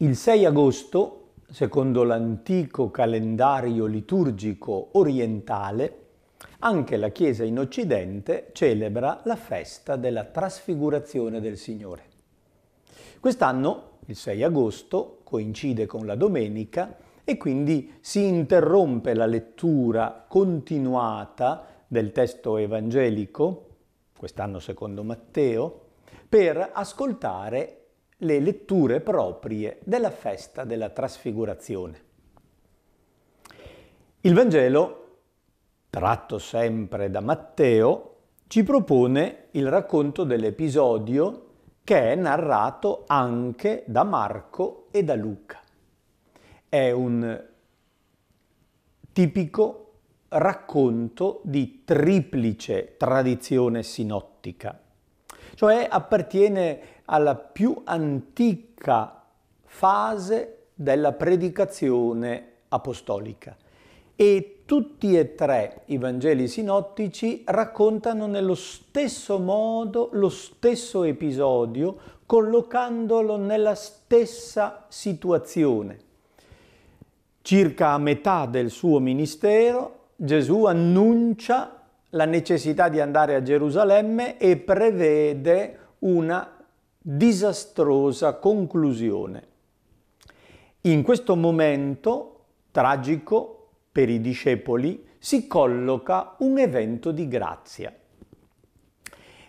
Il 6 agosto, secondo l'antico calendario liturgico orientale, anche la Chiesa in Occidente celebra la festa della trasfigurazione del Signore. Quest'anno, il 6 agosto, coincide con la domenica e quindi si interrompe la lettura continuata del testo evangelico, quest'anno secondo Matteo, per ascoltare le letture proprie della festa della trasfigurazione. Il Vangelo, tratto sempre da Matteo, ci propone il racconto dell'episodio che è narrato anche da Marco e da Luca. È un tipico racconto di triplice tradizione sinottica, cioè appartiene alla più antica fase della predicazione apostolica. E tutti e tre i Vangeli sinottici raccontano nello stesso modo lo stesso episodio, collocandolo nella stessa situazione. Circa a metà del suo ministero, Gesù annuncia la necessità di andare a Gerusalemme e prevede una disastrosa conclusione. In questo momento tragico per i discepoli si colloca un evento di grazia.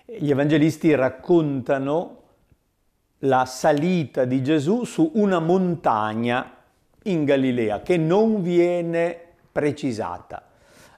Gli evangelisti raccontano la salita di Gesù su una montagna in Galilea che non viene precisata.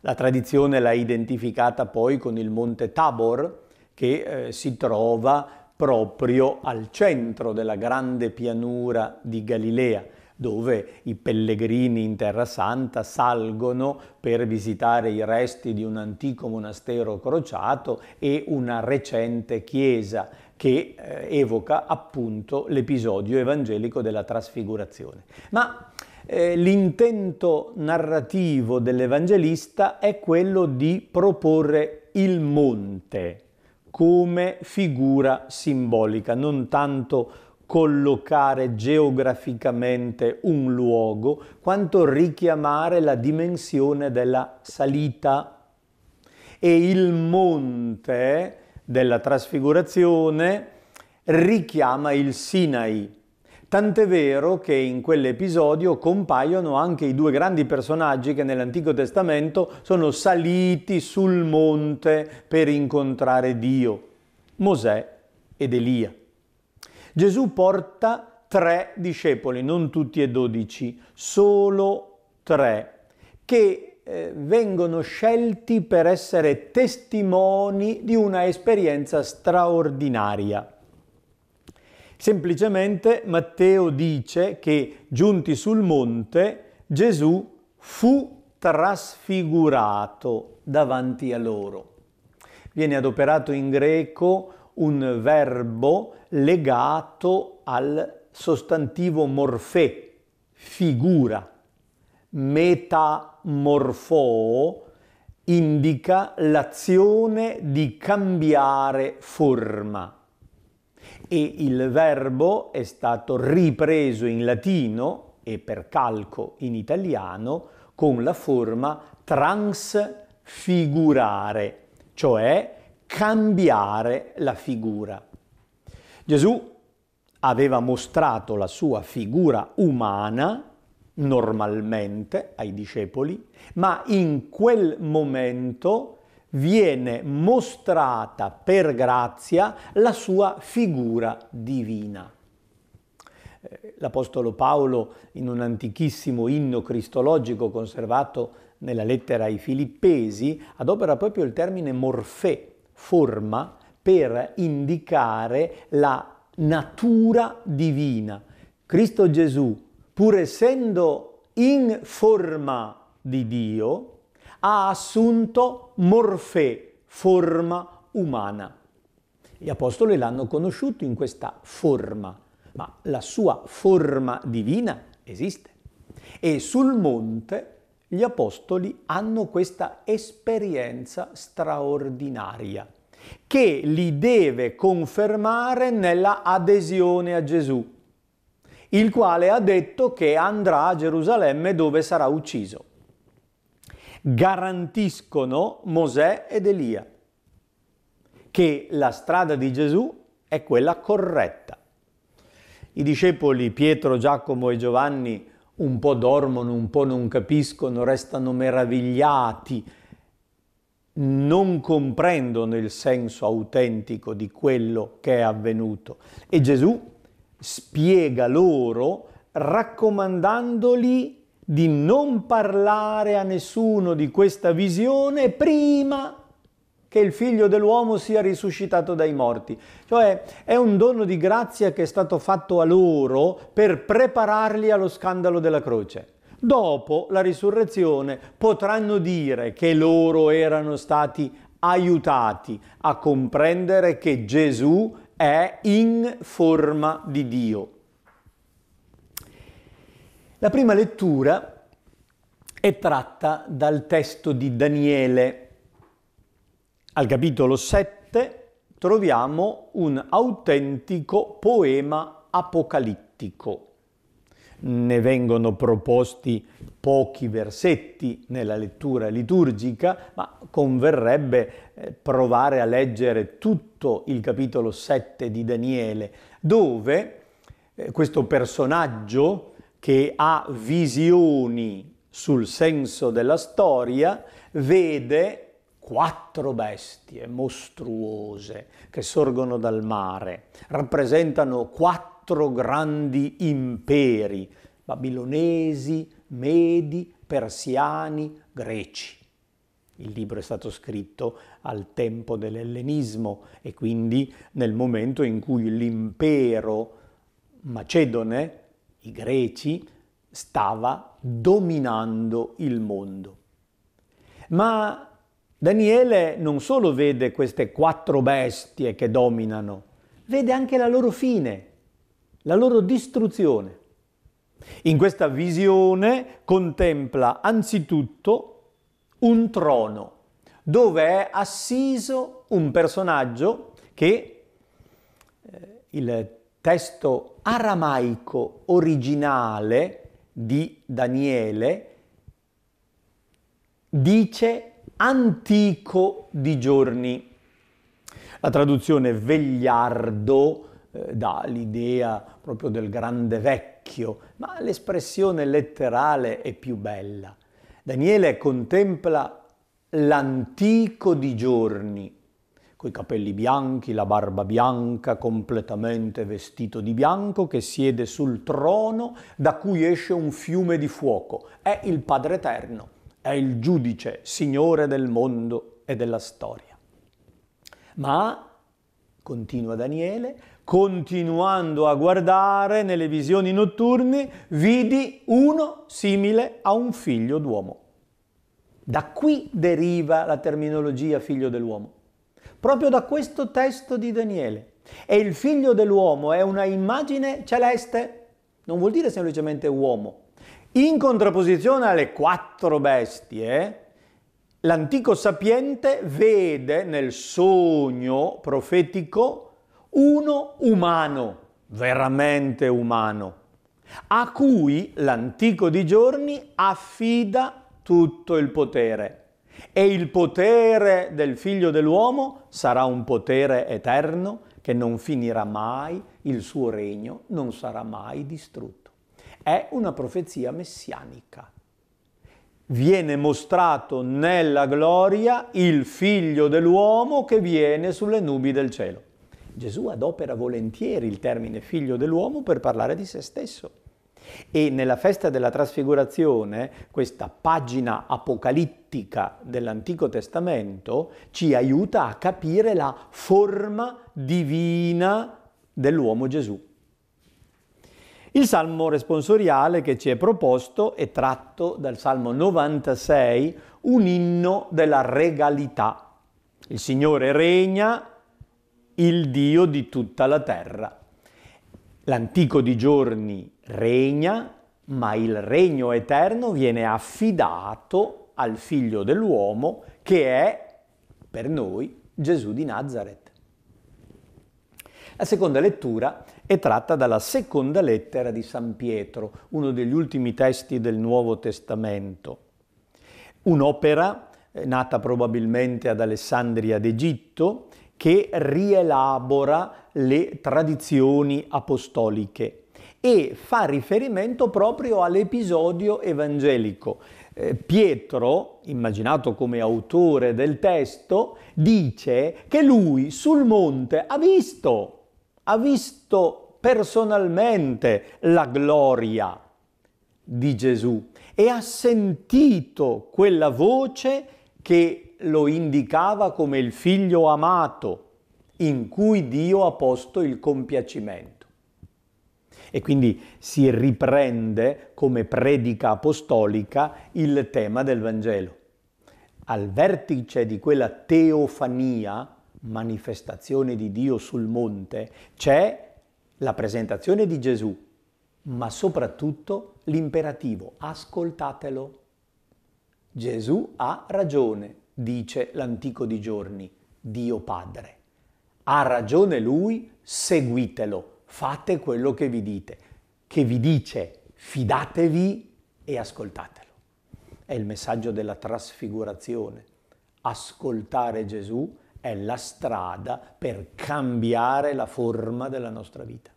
La tradizione l'ha identificata poi con il monte Tabor che eh, si trova proprio al centro della grande pianura di Galilea dove i pellegrini in Terra Santa salgono per visitare i resti di un antico monastero crociato e una recente chiesa che eh, evoca appunto l'episodio evangelico della trasfigurazione. Ma eh, l'intento narrativo dell'Evangelista è quello di proporre il monte come figura simbolica, non tanto collocare geograficamente un luogo, quanto richiamare la dimensione della salita. E il monte della trasfigurazione richiama il Sinai, Tant'è vero che in quell'episodio compaiono anche i due grandi personaggi che nell'Antico Testamento sono saliti sul monte per incontrare Dio, Mosè ed Elia. Gesù porta tre discepoli, non tutti e dodici, solo tre, che eh, vengono scelti per essere testimoni di una esperienza straordinaria. Semplicemente Matteo dice che giunti sul monte Gesù fu trasfigurato davanti a loro. Viene adoperato in greco un verbo legato al sostantivo morfè, figura. Metamorfo indica l'azione di cambiare forma e il verbo è stato ripreso in latino e per calco in italiano con la forma transfigurare, cioè cambiare la figura. Gesù aveva mostrato la sua figura umana normalmente ai discepoli, ma in quel momento viene mostrata per grazia la sua figura divina. Eh, L'Apostolo Paolo, in un antichissimo inno cristologico conservato nella lettera ai Filippesi, adopera proprio il termine morfè, forma, per indicare la natura divina. Cristo Gesù, pur essendo in forma di Dio, ha assunto morfè, forma umana. Gli apostoli l'hanno conosciuto in questa forma, ma la sua forma divina esiste. E sul monte gli apostoli hanno questa esperienza straordinaria che li deve confermare nella adesione a Gesù, il quale ha detto che andrà a Gerusalemme dove sarà ucciso garantiscono Mosè ed Elia che la strada di Gesù è quella corretta. I discepoli Pietro, Giacomo e Giovanni un po' dormono, un po' non capiscono, restano meravigliati, non comprendono il senso autentico di quello che è avvenuto. E Gesù spiega loro raccomandandoli di non parlare a nessuno di questa visione prima che il figlio dell'uomo sia risuscitato dai morti. Cioè è un dono di grazia che è stato fatto a loro per prepararli allo scandalo della croce. Dopo la risurrezione potranno dire che loro erano stati aiutati a comprendere che Gesù è in forma di Dio. La prima lettura è tratta dal testo di Daniele. Al capitolo 7 troviamo un autentico poema apocalittico. Ne vengono proposti pochi versetti nella lettura liturgica, ma converrebbe eh, provare a leggere tutto il capitolo 7 di Daniele, dove eh, questo personaggio, che ha visioni sul senso della storia, vede quattro bestie mostruose che sorgono dal mare, rappresentano quattro grandi imperi, babilonesi, medi, persiani, greci. Il libro è stato scritto al tempo dell'ellenismo e quindi nel momento in cui l'impero macedone i greci, stava dominando il mondo. Ma Daniele non solo vede queste quattro bestie che dominano, vede anche la loro fine, la loro distruzione. In questa visione contempla anzitutto un trono dove è assiso un personaggio che eh, il testo aramaico originale di Daniele, dice antico di giorni. La traduzione vegliardo eh, dà l'idea proprio del grande vecchio, ma l'espressione letterale è più bella. Daniele contempla l'antico di giorni, coi capelli bianchi, la barba bianca, completamente vestito di bianco, che siede sul trono da cui esce un fiume di fuoco. È il Padre Eterno, è il giudice, signore del mondo e della storia. Ma, continua Daniele, continuando a guardare nelle visioni notturne, vidi uno simile a un figlio d'uomo. Da qui deriva la terminologia figlio dell'uomo proprio da questo testo di Daniele. E il figlio dell'uomo è una immagine celeste, non vuol dire semplicemente uomo. In contrapposizione alle quattro bestie, l'antico sapiente vede nel sogno profetico uno umano, veramente umano, a cui l'antico di giorni affida tutto il potere e il potere del figlio dell'uomo sarà un potere eterno che non finirà mai, il suo regno non sarà mai distrutto. È una profezia messianica. Viene mostrato nella gloria il figlio dell'uomo che viene sulle nubi del cielo. Gesù adopera volentieri il termine figlio dell'uomo per parlare di se stesso e nella festa della trasfigurazione, questa pagina apocalittica dell'Antico Testamento ci aiuta a capire la forma divina dell'uomo Gesù. Il salmo responsoriale che ci è proposto è tratto dal Salmo 96, un inno della regalità. Il Signore regna, il Dio di tutta la terra. L'antico di giorni regna, ma il regno eterno viene affidato al figlio dell'uomo che è per noi Gesù di Nazareth. La seconda lettura è tratta dalla seconda lettera di San Pietro, uno degli ultimi testi del Nuovo Testamento. Un'opera eh, nata probabilmente ad Alessandria d'Egitto, che rielabora le tradizioni apostoliche e fa riferimento proprio all'episodio evangelico. Eh, Pietro, immaginato come autore del testo, dice che lui sul monte ha visto, ha visto personalmente la gloria di Gesù e ha sentito quella voce che lo indicava come il figlio amato in cui Dio ha posto il compiacimento. E quindi si riprende come predica apostolica il tema del Vangelo. Al vertice di quella teofania, manifestazione di Dio sul monte, c'è la presentazione di Gesù, ma soprattutto l'imperativo, ascoltatelo. Gesù ha ragione, dice l'antico di giorni, Dio Padre. Ha ragione lui, seguitelo, fate quello che vi dite, che vi dice, fidatevi e ascoltatelo. È il messaggio della trasfigurazione. Ascoltare Gesù è la strada per cambiare la forma della nostra vita.